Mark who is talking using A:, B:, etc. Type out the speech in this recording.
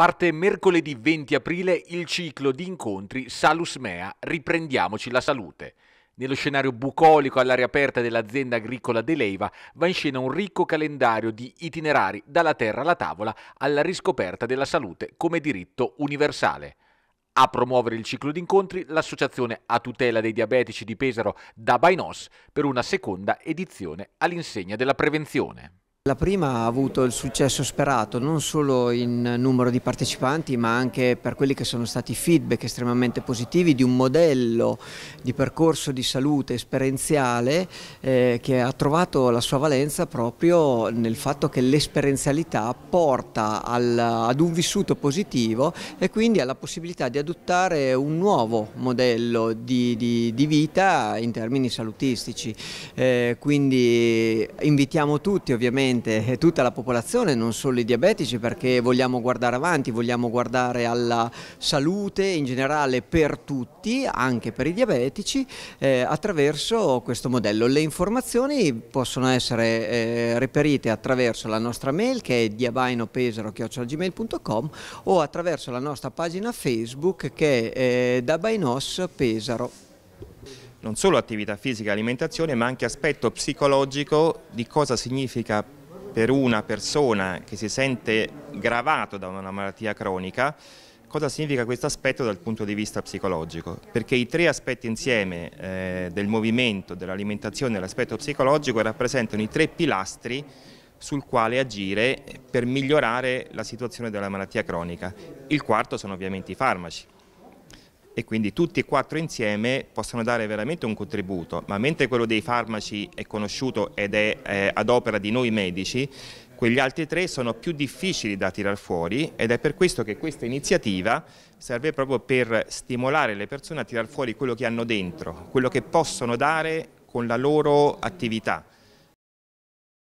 A: Parte mercoledì 20 aprile il ciclo di incontri Salus Mea Riprendiamoci la salute. Nello scenario bucolico all'aria aperta dell'azienda agricola Deleiva va in scena un ricco calendario di itinerari dalla terra alla tavola alla riscoperta della salute come diritto universale. A promuovere il ciclo di incontri l'associazione a tutela dei diabetici di Pesaro da Bainos per una seconda edizione all'insegna della prevenzione.
B: La prima ha avuto il successo sperato non solo in numero di partecipanti ma anche per quelli che sono stati feedback estremamente positivi di un modello di percorso di salute esperienziale eh, che ha trovato la sua valenza proprio nel fatto che l'esperienzialità porta al, ad un vissuto positivo e quindi alla possibilità di adottare un nuovo modello di, di, di vita in termini salutistici. Eh, quindi invitiamo tutti ovviamente ovviamente eh, tutta la popolazione, non solo i diabetici, perché vogliamo guardare avanti, vogliamo guardare alla salute in generale per tutti, anche per i diabetici, eh, attraverso questo modello. Le informazioni possono essere eh, reperite attraverso la nostra mail che è diabainopesaro.gmail.com o attraverso la nostra pagina Facebook che è eh, Dabainos
C: non solo attività fisica e alimentazione ma anche aspetto psicologico di cosa significa per una persona che si sente gravato da una malattia cronica, cosa significa questo aspetto dal punto di vista psicologico? Perché i tre aspetti insieme eh, del movimento, dell'alimentazione e dell'aspetto psicologico rappresentano i tre pilastri sul quale agire per migliorare la situazione della malattia cronica. Il quarto sono ovviamente i farmaci e quindi tutti e quattro insieme possono dare veramente un contributo, ma mentre quello dei farmaci è conosciuto ed è eh, ad opera di noi medici, quegli altri tre sono più difficili da tirar fuori ed è per questo che questa iniziativa serve proprio per stimolare le persone a tirar fuori quello che hanno dentro, quello che possono dare con la loro attività.